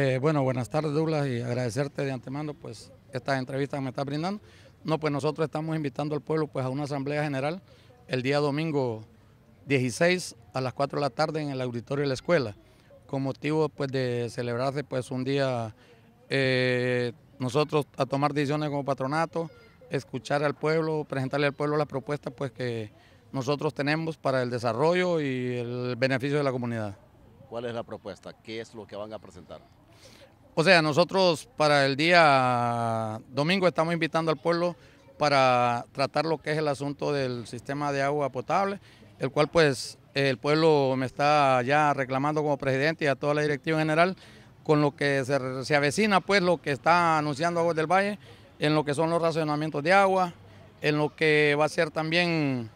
Eh, bueno, buenas tardes Douglas y agradecerte de antemano pues estas entrevistas que me estás brindando. No, pues nosotros estamos invitando al pueblo pues a una asamblea general el día domingo 16 a las 4 de la tarde en el auditorio de la escuela, con motivo pues de celebrarse pues un día eh, nosotros a tomar decisiones como patronato, escuchar al pueblo, presentarle al pueblo la propuesta pues que nosotros tenemos para el desarrollo y el beneficio de la comunidad. ¿Cuál es la propuesta? ¿Qué es lo que van a presentar? O sea, nosotros para el día domingo estamos invitando al pueblo para tratar lo que es el asunto del sistema de agua potable, el cual pues el pueblo me está ya reclamando como presidente y a toda la directiva general con lo que se, avecina pues lo que está anunciando Aguas del Valle en lo que son los racionamientos de agua, en lo que va a ser también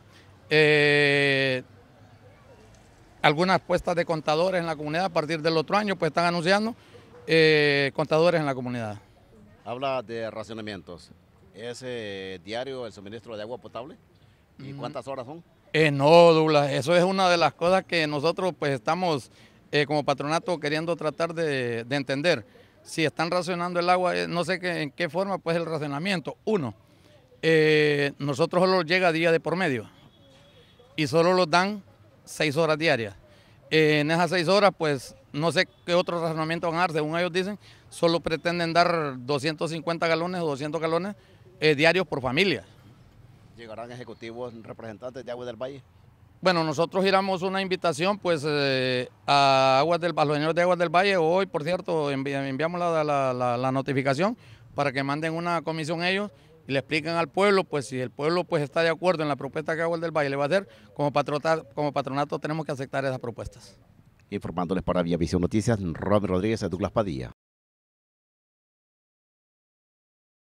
eh, algunas puestas de contadores en la comunidad a partir del otro año, pues están anunciando eh, contadores en la comunidad. Habla de racionamientos. ¿Es diario el suministro de agua potable? ¿Y mm. cuántas horas son? Eh, no, Douglas, eso es una de las cosas que nosotros pues estamos eh, como patronato queriendo tratar de, entender. Si están racionando el agua, no sé en qué forma pues el racionamiento. Uno, nosotros solo llega día de por medio y solo los dan seis horas diarias en esas seis horas, pues no sé qué otro razonamiento van a dar, según ellos dicen, solo pretenden dar 250 galones o 200 galones eh, diarios por familia. ¿Llegarán ejecutivos representantes de Aguas del Valle? Bueno, nosotros giramos una invitación pues eh, a, Aguas del, los señores de Aguas del Valle. Hoy, por cierto, enviamos la, la notificación para que manden una comisión ellos y le explican al pueblo, pues si el pueblo pues está de acuerdo en la propuesta que hago el del Valle, le va a hacer, como, como patronato tenemos que aceptar esas propuestas. Informándoles para Vía Visión Noticias, Robert Rodríguez de Douglas Padilla.